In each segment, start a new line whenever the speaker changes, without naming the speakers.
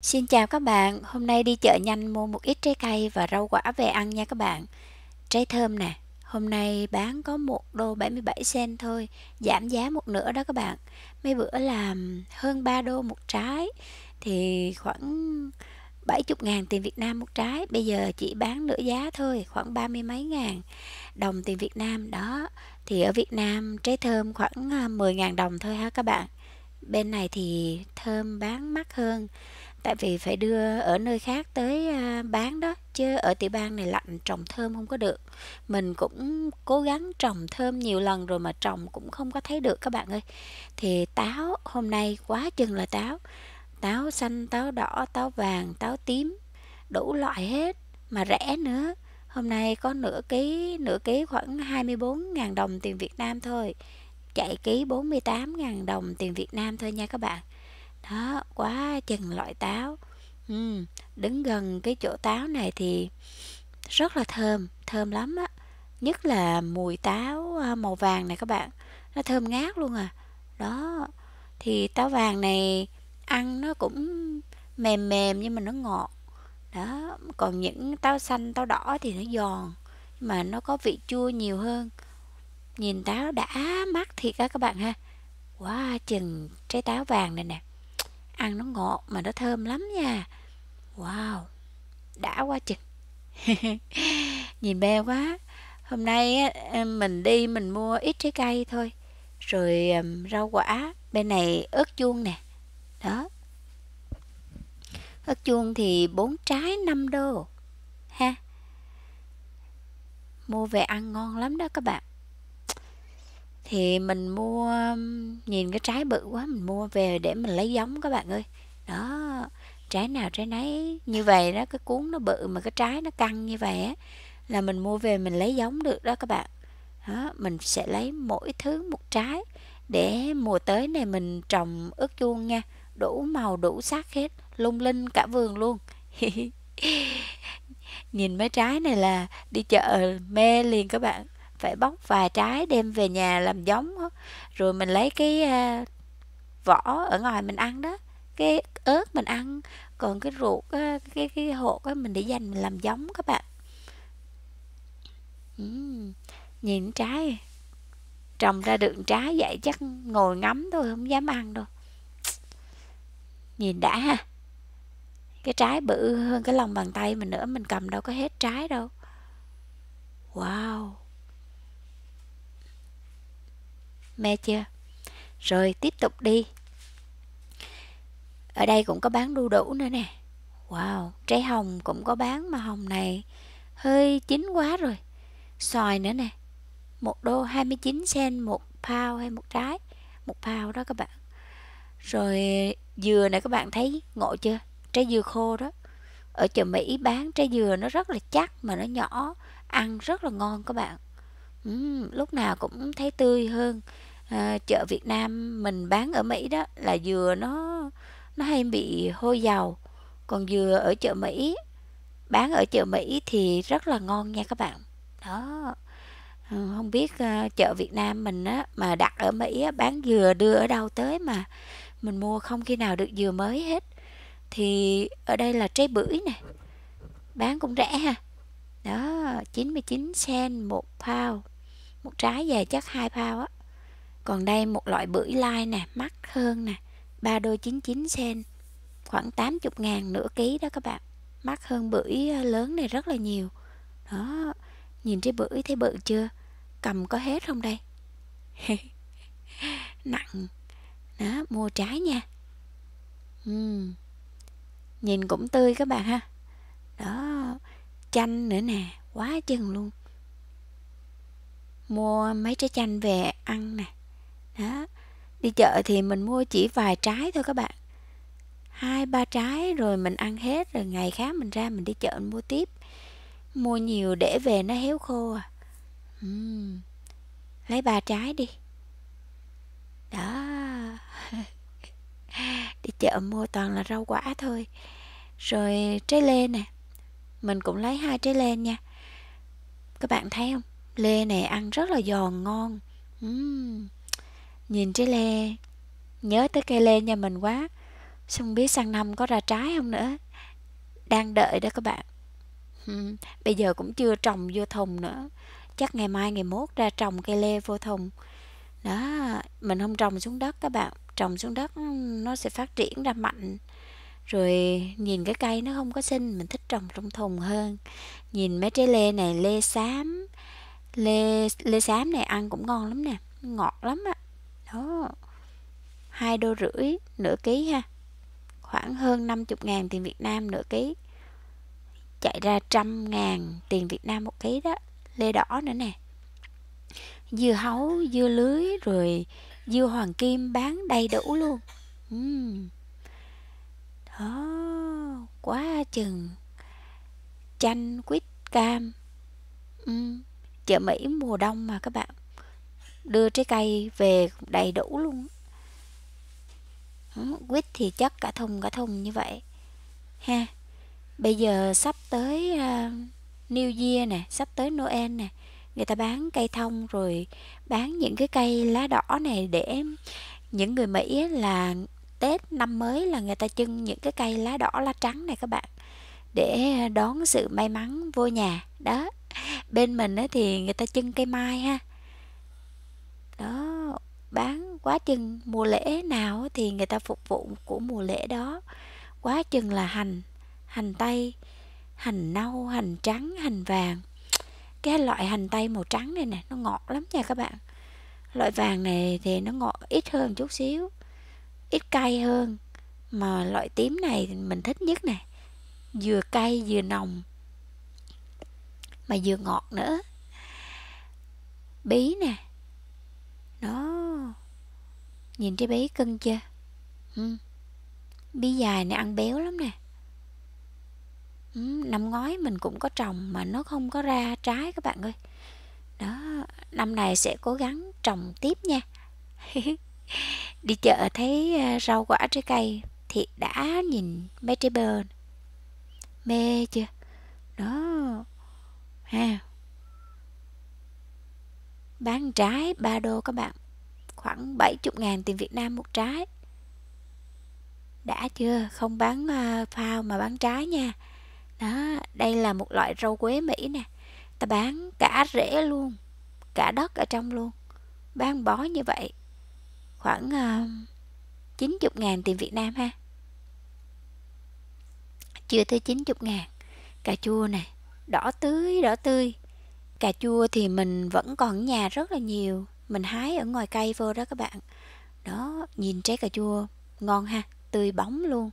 Xin chào các bạn, hôm nay đi chợ nhanh mua một ít trái cây và rau quả về ăn nha các bạn. Trái thơm nè, hôm nay bán có 1 đô 77 sen thôi, giảm giá một nửa đó các bạn. Mấy bữa làm hơn 3 đô một trái, thì khoảng 70 ngàn tiền Việt Nam một trái, bây giờ chỉ bán nửa giá thôi, khoảng ba mươi mấy ngàn đồng tiền Việt Nam đó. Thì ở Việt Nam trái thơm khoảng 10 à, ngàn đồng thôi ha các bạn. Bên này thì thơm bán mắc hơn tại vì phải đưa ở nơi khác tới à, bán đó chứ ở tiểu bang này lạnh trồng thơm không có được mình cũng cố gắng trồng thơm nhiều lần rồi mà trồng cũng không có thấy được các bạn ơi thì táo hôm nay quá chừng là táo táo xanh táo đỏ táo vàng táo tím đủ loại hết mà rẻ nữa hôm nay có nửa ký nửa ký khoảng 24.000 đồng tiền Việt Nam thôi chạy ký 48.000 đồng tiền Việt Nam thôi nha các bạn đó quá chừng loại táo ừ, đứng gần cái chỗ táo này thì rất là thơm thơm lắm á nhất là mùi táo à, màu vàng này các bạn nó thơm ngát luôn à đó thì táo vàng này ăn nó cũng mềm mềm nhưng mà nó ngọt đó còn những táo xanh táo đỏ thì nó giòn mà nó có vị chua nhiều hơn nhìn táo đã mắt thiệt á các bạn ha quá wow, chừng trái táo vàng này nè ăn nó ngọt mà nó thơm lắm nha wow đã quá chừng nhìn beo quá hôm nay mình đi mình mua ít trái cây thôi rồi rau quả bên này ớt chuông nè đó ớt chuông thì bốn trái 5 đô ha mua về ăn ngon lắm đó các bạn thì mình mua nhìn cái trái bự quá mình mua về để mình lấy giống các bạn ơi đó trái nào trái nấy như vậy đó cái cuốn nó bự mà cái trái nó căng như vậy á là mình mua về mình lấy giống được đó các bạn đó, mình sẽ lấy mỗi thứ một trái để mùa tới này mình trồng ớt chuông nha đủ màu đủ sắc hết lung linh cả vườn luôn nhìn mấy trái này là đi chợ mê liền các bạn phải bóc vài trái đem về nhà làm giống rồi mình lấy cái à, vỏ ở ngoài mình ăn đó cái ớt mình ăn còn cái ruột cái cái hột á mình để dành mình làm giống các bạn uhm, nhìn trái trồng ra được trái vậy chắc ngồi ngắm thôi không dám ăn đâu nhìn đã ha cái trái bự hơn cái lòng bàn tay mình nữa mình cầm đâu có hết trái đâu wow mê chưa rồi tiếp tục đi ở đây cũng có bán đu đủ nữa nè wow trái hồng cũng có bán mà hồng này hơi chín quá rồi xoài nữa nè một đô 29 sen một pao hay một trái một pao đó các bạn rồi dừa này các bạn thấy ngộ chưa trái dừa khô đó ở chợ Mỹ bán trái dừa nó rất là chắc mà nó nhỏ ăn rất là ngon các bạn uhm, lúc nào cũng thấy tươi hơn Ờ, chợ Việt Nam mình bán ở Mỹ đó là dừa nó nó hay bị hôi dầu còn dừa ở chợ Mỹ bán ở chợ Mỹ thì rất là ngon nha các bạn đó ừ, không biết ờ, chợ Việt Nam mình á mà đặt ở Mỹ á, bán dừa đưa ở đâu tới mà mình mua không khi nào được dừa mới hết thì ở đây là trái bưởi nè bán cũng rẻ ha đó 99 sen một pound một trái về chắc hai pound á còn đây một loại bưởi lai nè, mắc hơn nè, 3 đôi 99 sen, khoảng 80 ngàn nửa ký đó các bạn. Mắc hơn bưởi ờ, lớn này rất là nhiều. Đó, nhìn cái bưởi thấy bự chưa? Cầm có hết không đây? Nặng. Đó, mua trái nha. Uhm. Nhìn cũng tươi các bạn ha. Đó, chanh nữa nè, quá chừng luôn mua mấy trái chanh về ăn nè đó. đi chợ thì mình mua chỉ vài trái thôi các bạn hai ba trái rồi mình ăn hết rồi ngày khác mình ra mình đi chợ mình mua tiếp mua nhiều để về nó héo khô à uhm. lấy ba trái đi đó đi chợ mua toàn là rau quả thôi rồi trái lê nè mình cũng lấy hai trái lê nha các bạn thấy không lê này ăn rất là giòn ngon uhm. Nhìn trái lê Nhớ tới cây lê nhà mình quá Xong biết sang năm có ra trái không nữa Đang đợi đó các bạn Bây giờ cũng chưa trồng vô thùng nữa Chắc ngày mai ngày mốt ra trồng cây lê vô thùng Đó Mình không trồng xuống đất các bạn Trồng xuống đất nó sẽ phát triển ra mạnh Rồi nhìn cái cây nó không có xinh Mình thích trồng trong thùng hơn Nhìn mấy trái lê này Lê xám Lê, lê xám này ăn cũng ngon lắm nè Ngọt lắm á đó hai đô rưỡi nửa ký ha khoảng hơn 50 ngàn tiền Việt Nam nửa ký chạy ra trăm ngàn tiền Việt Nam một ký đó lê đỏ nữa nè dưa hấu dưa lưới rồi dưa hoàng kim bán đầy đủ luôn uhm. đó quá chừng chanh quýt cam uhm. chợ Mỹ mùa đông mà các bạn đưa trái cây về đầy đủ luôn quýt thì chất cả thùng cả thùng như vậy ha bây giờ sắp tới à, New Year nè sắp tới Noel nè người ta bán cây thông rồi bán những cái cây lá đỏ này để những người Mỹ là Tết năm mới là người ta trưng những cái cây lá đỏ lá trắng này các bạn để đón sự may mắn vô nhà đó bên mình thì người ta trưng cây mai ha đó bán quá chừng mùa lễ nào thì người ta phục vụ của mùa lễ đó quá chừng là hành hành tây hành nâu hành trắng hành vàng cái loại hành tây màu trắng này nè nó ngọt lắm nha các bạn loại vàng này thì nó ngọt ít hơn chút xíu ít cay hơn mà loại tím này mình thích nhất nè vừa cay vừa nồng mà vừa ngọt nữa bí nè đó Nhìn thấy bé cưng chưa ừ. Bí dài này ăn béo lắm nè ừ, Năm ngoái mình cũng có trồng Mà nó không có ra trái các bạn ơi Đó Năm này sẽ cố gắng trồng tiếp nha Đi chợ thấy ờ, rau quả trái cây thì đã nhìn mấy trái bơ Mê chưa Đó Ha bán trái 3 đô các bạn khoảng 70 ngàn tiền Việt Nam một trái đã chưa không bán à, phao mà bán trái nha đó đây là một loại rau quế Mỹ nè ta bán cả rễ luôn cả đất ở trong luôn bán bó như vậy khoảng uh, à, 90 ngàn tiền Việt Nam ha chưa tới 90 ngàn cà chua này đỏ tươi đỏ tươi cà chua thì mình vẫn còn ở nhà rất là nhiều mình hái ở ngoài cây vô đó các bạn đó nhìn trái cà chua ngon ha tươi bóng luôn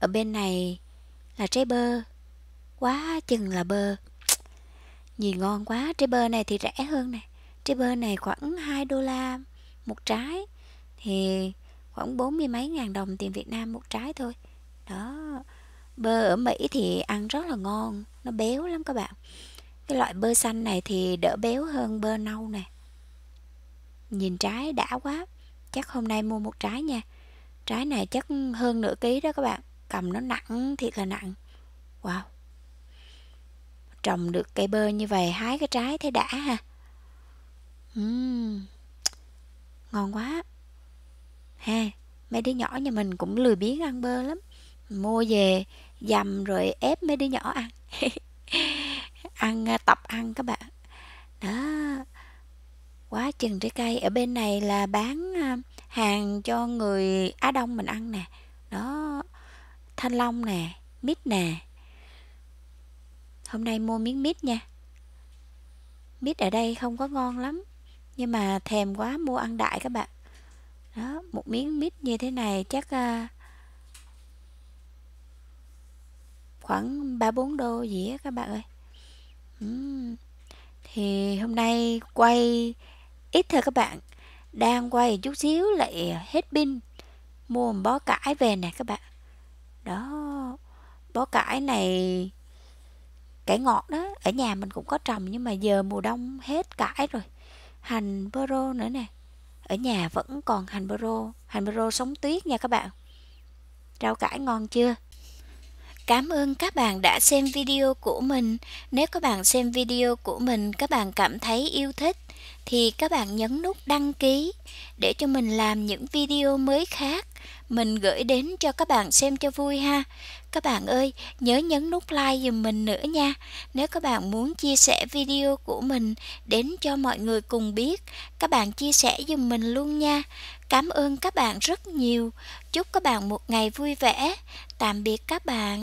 ở bên này là trái bơ quá chừng là bơ nhìn ngon quá trái bơ này thì rẻ hơn nè trái bơ này khoảng 2 đô la một trái thì khoảng bốn mươi mấy ngàn đồng tiền Việt Nam một trái thôi đó bơ ở Mỹ thì ăn rất là ngon nó béo lắm các bạn cái loại bơ xanh này thì đỡ béo hơn bơ nâu nè nhìn trái đã quá chắc hôm nay mua một trái nha trái này chắc hơn nửa ký đó các bạn cầm nó nặng thiệt là nặng wow trồng được cây bơ như vậy hái cái trái thấy đã ha uhm, ngon quá ha mấy đứa nhỏ nhà mình cũng lười biếng ăn bơ lắm mua về dầm rồi ép mấy đứa nhỏ ăn ăn à, tập ăn các bạn đó quá chừng trái cây ở bên này là bán à, hàng cho người Á Đông mình ăn nè đó thanh long nè mít nè hôm nay mua miếng mít nha mít ở đây không có ngon lắm nhưng mà thèm quá mua ăn đại các bạn đó một miếng mít như thế này chắc à, khoảng ba bốn đô gì á các bạn ơi thì hôm nay quay ít thôi các bạn Đang quay chút xíu lại hết pin Mua một bó cải về nè các bạn Đó Bó cải này Cải ngọt đó Ở nhà mình cũng có trồng nhưng mà giờ mùa đông hết cải rồi Hành bơ rô nữa nè Ở nhà vẫn còn hành bơ rô Hành bơ rô sống tuyết nha các bạn Rau cải ngon chưa Cảm ơn các bạn đã xem video của mình. Nếu các bạn xem video của mình các bạn cảm thấy yêu thích thì các bạn nhấn nút đăng ký để cho mình làm những video mới khác mình gửi đến cho các bạn xem cho vui ha. Các bạn ơi, nhớ nhấn nút like giùm mình nữa nha. Nếu các bạn muốn chia sẻ video của mình đến cho mọi người cùng biết, các bạn chia sẻ giùm mình luôn nha. Cảm ơn các bạn rất nhiều. Chúc các bạn một ngày vui vẻ. Tạm biệt các bạn.